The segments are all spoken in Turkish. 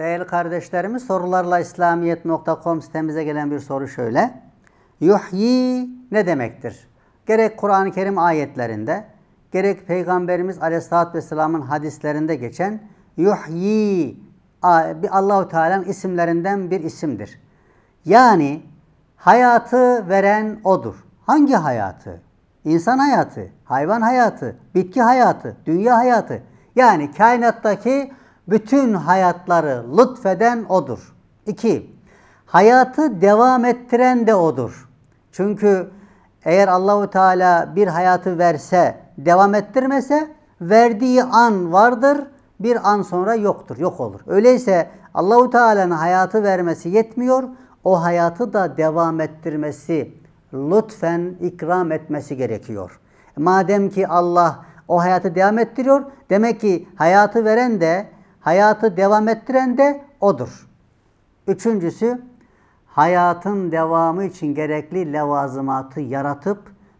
Değerli kardeşlerimiz sorularla İslamiyet.com sitemize gelen bir soru şöyle. Yuhyi ne demektir? Gerek Kur'an-ı Kerim ayetlerinde, gerek Peygamberimiz Aleyhisselatü Vesselam'ın hadislerinde geçen Yuhyi Allahu Teala'nın isimlerinden bir isimdir. Yani hayatı veren odur. Hangi hayatı? İnsan hayatı, hayvan hayatı, bitki hayatı, dünya hayatı. Yani kainattaki bütün hayatları lütfeden O'dur. 2. Hayatı devam ettiren de O'dur. Çünkü eğer Allahu Teala bir hayatı verse, devam ettirmese verdiği an vardır, bir an sonra yoktur, yok olur. Öyleyse Allahu Teala'nın hayatı vermesi yetmiyor, o hayatı da devam ettirmesi, lütfen ikram etmesi gerekiyor. Madem ki Allah o hayatı devam ettiriyor, demek ki hayatı veren de hayatı devam ettiren de odur. Üçüncüsü, hayatın devamı için gerekli levazımatı yaratıp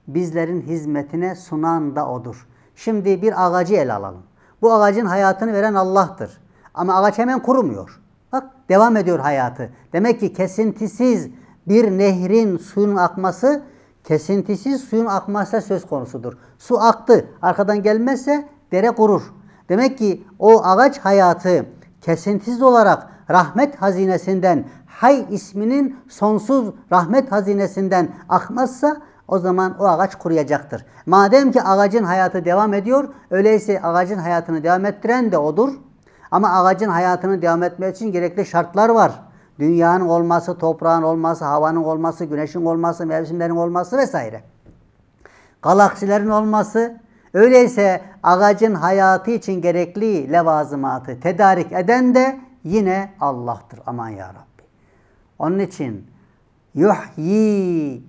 bizlerin hizmetine sunan da odur. Şimdi bir ağacı ele alalım. Bu ağacın hayatını veren Allah'tır. Ama ağaç hemen kurumuyor. Bak devam ediyor hayatı. Demek ki kesintisiz bir nehrin suyun akması kesintisiz suyun akması söz konusudur. Su aktı. Arkadan gelmezse dere kurur. Demek ki o ağaç hayatı kesintisiz olarak rahmet hazinesinden, hay isminin sonsuz rahmet hazinesinden akmazsa o zaman o ağaç kuruyacaktır. Madem ki ağacın hayatı devam ediyor, öyleyse ağacın hayatını devam ettiren de odur. Ama ağacın hayatını devam etmesi için gerekli şartlar var. Dünyanın olması, toprağın olması, havanın olması, güneşin olması, mevsimlerin olması vesaire. Galaksilerin olması, Öyleyse ağacın hayatı için gerekli levazımatı tedarik eden de yine Allah'tır. Aman ya Rabbi. Onun için yuhyi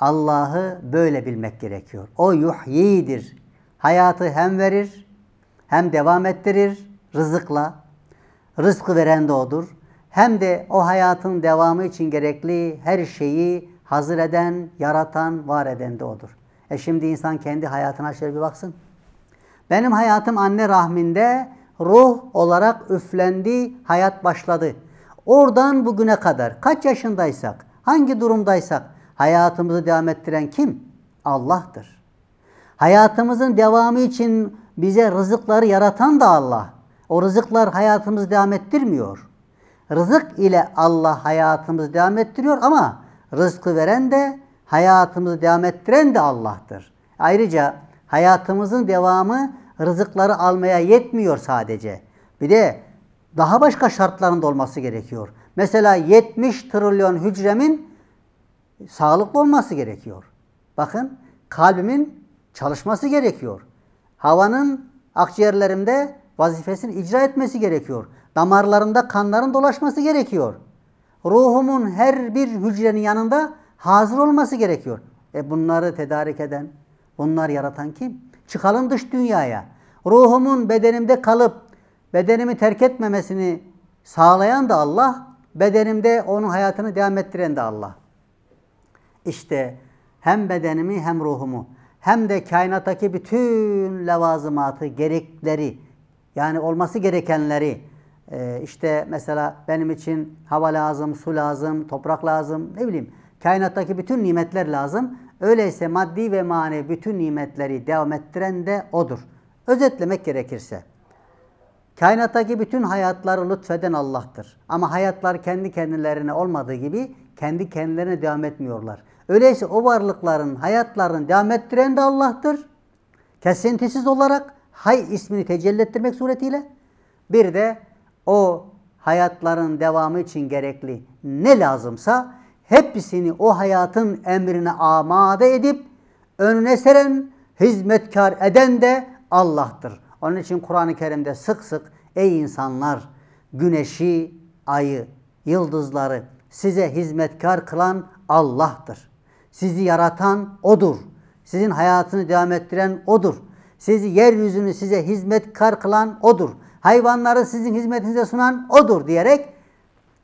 Allah'ı böyle bilmek gerekiyor. O yuhyidir. Hayatı hem verir hem devam ettirir rızıkla. Rızkı veren de odur. Hem de o hayatın devamı için gerekli her şeyi hazır eden, yaratan, var eden de odur. E şimdi insan kendi hayatına şöyle bir baksın. Benim hayatım anne rahminde ruh olarak üflendi, hayat başladı. Oradan bugüne kadar kaç yaşındaysak, hangi durumdaysak hayatımızı devam ettiren kim? Allah'tır. Hayatımızın devamı için bize rızıkları yaratan da Allah. O rızıklar hayatımızı devam ettirmiyor. Rızık ile Allah hayatımızı devam ettiriyor ama rızkı veren de hayatımızı devam ettiren de Allah'tır. Ayrıca hayatımızın devamı rızıkları almaya yetmiyor sadece. Bir de daha başka şartların da olması gerekiyor. Mesela 70 trilyon hücremin sağlıklı olması gerekiyor. Bakın kalbimin çalışması gerekiyor. Havanın akciğerlerimde vazifesini icra etmesi gerekiyor. Damarlarında kanların dolaşması gerekiyor. Ruhumun her bir hücrenin yanında hazır olması gerekiyor. E bunları tedarik eden, bunlar yaratan kim? Çıkalım dış dünyaya. Ruhumun bedenimde kalıp bedenimi terk etmemesini sağlayan da Allah, bedenimde onun hayatını devam ettiren de Allah. İşte hem bedenimi hem ruhumu hem de kainattaki bütün levazımatı, gerekleri yani olması gerekenleri e, işte mesela benim için hava lazım, su lazım, toprak lazım ne bileyim Kainattaki bütün nimetler lazım. Öyleyse maddi ve manevi bütün nimetleri devam ettiren de O'dur. Özetlemek gerekirse, kainattaki bütün hayatları lütfeden Allah'tır. Ama hayatlar kendi kendilerine olmadığı gibi kendi kendilerine devam etmiyorlar. Öyleyse o varlıkların, hayatlarını devam ettiren de Allah'tır. Kesintisiz olarak hay ismini tecelli ettirmek suretiyle bir de o hayatların devamı için gerekli ne lazımsa hepsini o hayatın emrine amade edip önüne seren, hizmetkar eden de Allah'tır. Onun için Kur'an-ı Kerim'de sık sık ey insanlar güneşi, ayı, yıldızları size hizmetkar kılan Allah'tır. Sizi yaratan O'dur. Sizin hayatını devam ettiren O'dur. Sizi yeryüzünü size hizmetkar kılan O'dur. Hayvanları sizin hizmetinize sunan O'dur diyerek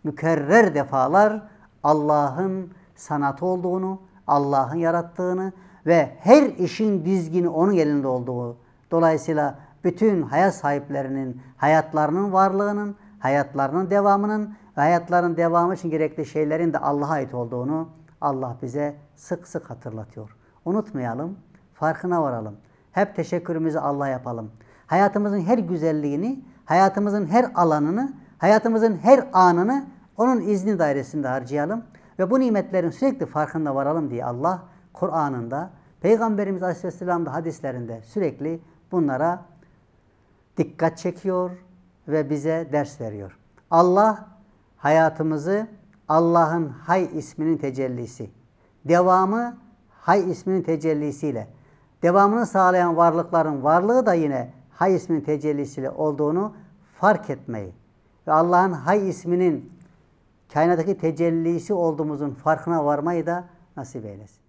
mükerrer defalar Allah'ın sanatı olduğunu, Allah'ın yarattığını ve her işin dizgini onun elinde olduğu. Dolayısıyla bütün hayat sahiplerinin hayatlarının varlığının, hayatlarının devamının ve hayatların devamı için gerekli şeylerin de Allah'a ait olduğunu Allah bize sık sık hatırlatıyor. Unutmayalım, farkına varalım. Hep teşekkürümüzü Allah'a yapalım. Hayatımızın her güzelliğini, hayatımızın her alanını, hayatımızın her anını onun izni dairesinde harcayalım ve bu nimetlerin sürekli farkında varalım diye Allah Kur'an'ında, Peygamberimiz Aleyhisselam'da hadislerinde sürekli bunlara dikkat çekiyor ve bize ders veriyor. Allah hayatımızı Allah'ın Hay isminin tecellisi, devamı Hay isminin tecellisiyle, devamını sağlayan varlıkların varlığı da yine Hay isminin tecellisiyle olduğunu fark etmeyi ve Allah'ın Hay isminin kainattaki tecellisi olduğumuzun farkına varmayı da nasip eylesin.